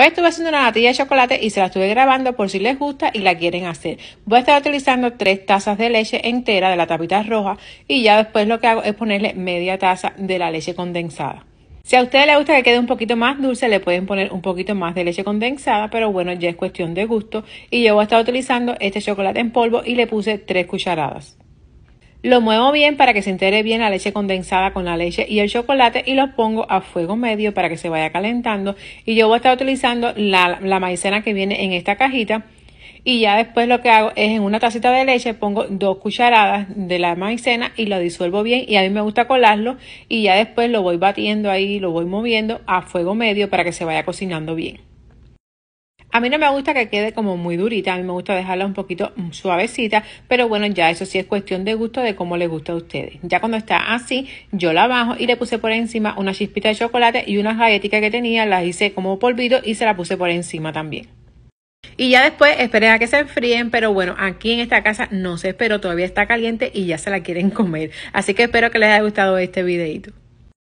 Hoy estuve haciendo una natilla de chocolate y se la estuve grabando por si les gusta y la quieren hacer. Voy a estar utilizando 3 tazas de leche entera de la tapita roja y ya después lo que hago es ponerle media taza de la leche condensada. Si a ustedes les gusta que quede un poquito más dulce, le pueden poner un poquito más de leche condensada, pero bueno, ya es cuestión de gusto. Y yo voy a estar utilizando este chocolate en polvo y le puse 3 cucharadas. Lo muevo bien para que se entere bien la leche condensada con la leche y el chocolate y lo pongo a fuego medio para que se vaya calentando. Y yo voy a estar utilizando la, la maicena que viene en esta cajita. Y ya después lo que hago es en una tacita de leche pongo dos cucharadas de la maicena y lo disuelvo bien. Y a mí me gusta colarlo y ya después lo voy batiendo ahí, lo voy moviendo a fuego medio para que se vaya cocinando bien. A mí no me gusta que quede como muy durita, a mí me gusta dejarla un poquito suavecita, pero bueno, ya eso sí es cuestión de gusto de cómo les gusta a ustedes. Ya cuando está así, yo la bajo y le puse por encima una chispita de chocolate y unas galletitas que tenía, las hice como polvito y se la puse por encima también. Y ya después esperé a que se enfríen, pero bueno, aquí en esta casa no se esperó, todavía está caliente y ya se la quieren comer. Así que espero que les haya gustado este videito.